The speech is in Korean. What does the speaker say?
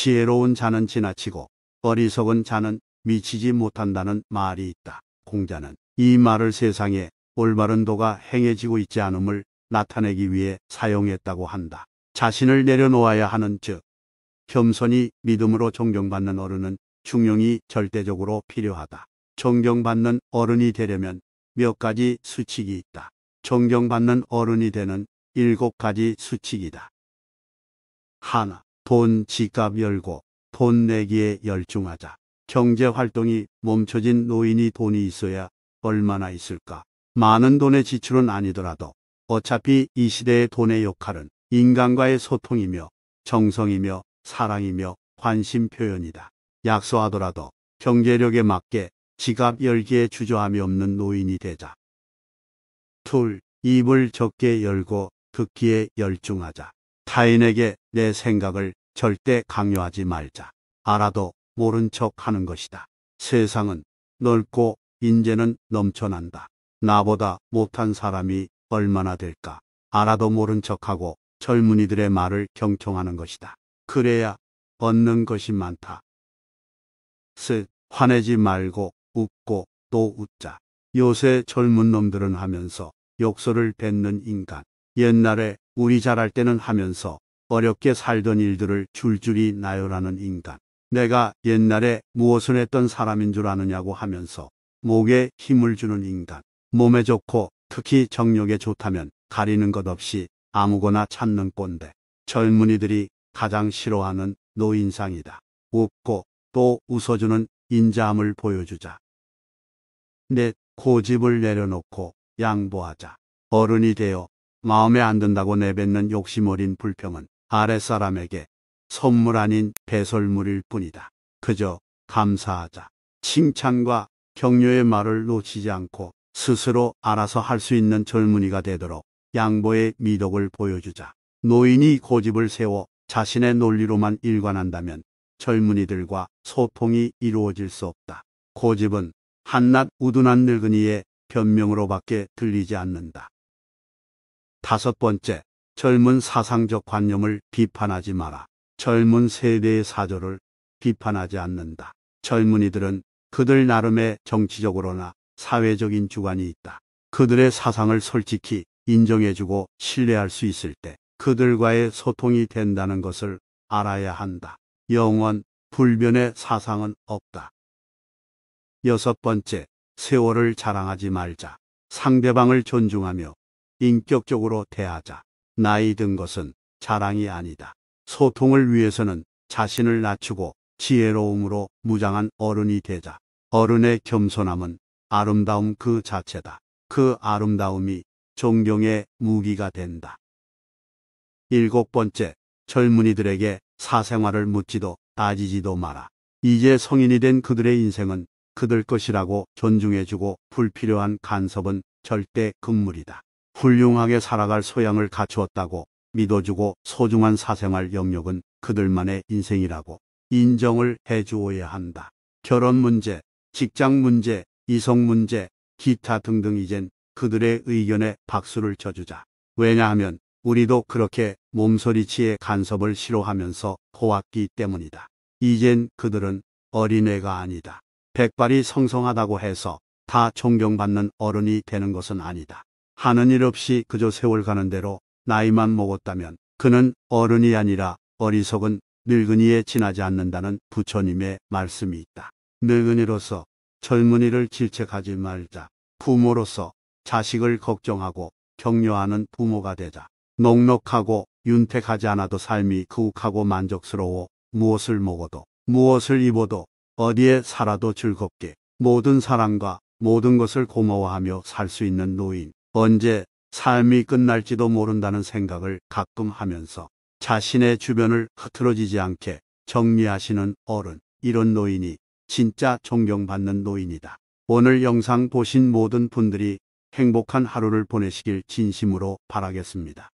지혜로운 자는 지나치고 어리석은 자는 미치지 못한다는 말이 있다. 공자는 이 말을 세상에 올바른 도가 행해지고 있지 않음을 나타내기 위해 사용했다고 한다. 자신을 내려놓아야 하는 즉 겸손이 믿음으로 존경받는 어른은 중용이 절대적으로 필요하다. 존경받는 어른이 되려면 몇 가지 수칙이 있다. 존경받는 어른이 되는 일곱 가지 수칙이다. 하나. 돈 지갑 열고 돈 내기에 열중하자. 경제 활동이 멈춰진 노인이 돈이 있어야 얼마나 있을까. 많은 돈의 지출은 아니더라도 어차피 이 시대의 돈의 역할은 인간과의 소통이며 정성이며 사랑이며 관심 표현이다. 약소하더라도 경제력에 맞게 지갑 열기에 주저함이 없는 노인이 되자. 둘, 입을 적게 열고 듣기에 열중하자. 타인에게 내 생각을 절대 강요하지 말자. 알아도 모른 척 하는 것이다. 세상은 넓고 인재는 넘쳐난다. 나보다 못한 사람이 얼마나 될까. 알아도 모른 척하고 젊은이들의 말을 경청하는 것이다. 그래야 얻는 것이 많다. 스 화내지 말고 웃고 또 웃자. 요새 젊은 놈들은 하면서 욕설을 뱉는 인간. 옛날에 우리 자랄 때는 하면서 어렵게 살던 일들을 줄줄이 나열하는 인간. 내가 옛날에 무엇을 했던 사람인 줄 아느냐고 하면서 목에 힘을 주는 인간. 몸에 좋고 특히 정력에 좋다면 가리는 것 없이 아무거나 찾는 꼰대. 젊은이들이 가장 싫어하는 노인상이다. 웃고 또 웃어주는 인자함을 보여주자. 내 고집을 내려놓고 양보하자. 어른이 되어 마음에 안 든다고 내뱉는 욕심어린 불평은 아랫사람에게 선물 아닌 배설물일 뿐이다. 그저 감사하자. 칭찬과 격려의 말을 놓치지 않고 스스로 알아서 할 수 있는 젊은이가 되도록 양보의 미덕을 보여주자. 노인이 고집을 세워 자신의 논리로만 일관한다면 젊은이들과 소통이 이루어질 수 없다. 고집은 한낱 우둔한 늙은이의 변명으로밖에 들리지 않는다. 다섯 번째, 젊은 사상적 관념을 비판하지 마라. 젊은 세대의 사조를 비판하지 않는다. 젊은이들은 그들 나름의 정치적으로나 사회적인 주관이 있다. 그들의 사상을 솔직히 인정해주고 신뢰할 수 있을 때 그들과의 소통이 된다는 것을 알아야 한다. 영원 불변의 사상은 없다. 여섯 번째, 세월을 자랑하지 말자. 상대방을 존중하며 인격적으로 대하자. 나이 든 것은 자랑이 아니다. 소통을 위해서는 자신을 낮추고 지혜로움으로 무장한 어른이 되자. 어른의 겸손함은 아름다움 그 자체다. 그 아름다움이 존경의 무기가 된다. 일곱 번째, 젊은이들에게 사생활을 묻지도 따지지도 마라. 이제 성인이 된 그들의 인생은 그들 것이라고 존중해주고 불필요한 간섭은 절대 금물이다. 훌륭하게 살아갈 소양을 갖추었다고 믿어주고 소중한 사생활 영역은 그들만의 인생이라고 인정을 해주어야 한다. 결혼 문제, 직장 문제, 이성 문제, 기타 등등 이젠 그들의 의견에 박수를 쳐주자. 왜냐하면 우리도 그렇게 몸소리치에 간섭을 싫어하면서 보았기 때문이다. 이젠 그들은 어린애가 아니다. 백발이 성성하다고 해서 다 존경받는 어른이 되는 것은 아니다. 하는 일 없이 그저 세월 가는 대로 나이만 먹었다면 그는 어른이 아니라 어리석은 늙은이에 지나지 않는다는 부처님의 말씀이 있다. 늙은이로서 젊은이를 질책하지 말자. 부모로서 자식을 걱정하고 격려하는 부모가 되자. 넉넉하고 윤택하지 않아도 삶이 그윽하고 만족스러워 무엇을 먹어도 무엇을 입어도 어디에 살아도 즐겁게 모든 사람과 모든 것을 고마워하며 살 수 있는 노인. 언제 삶이 끝날지도 모른다는 생각을 가끔 하면서 자신의 주변을 흐트러지지 않게 정리하시는 어른, 이런 노인이 진짜 존경받는 노인이다. 오늘 영상 보신 모든 분들이 행복한 하루를 보내시길 진심으로 바라겠습니다.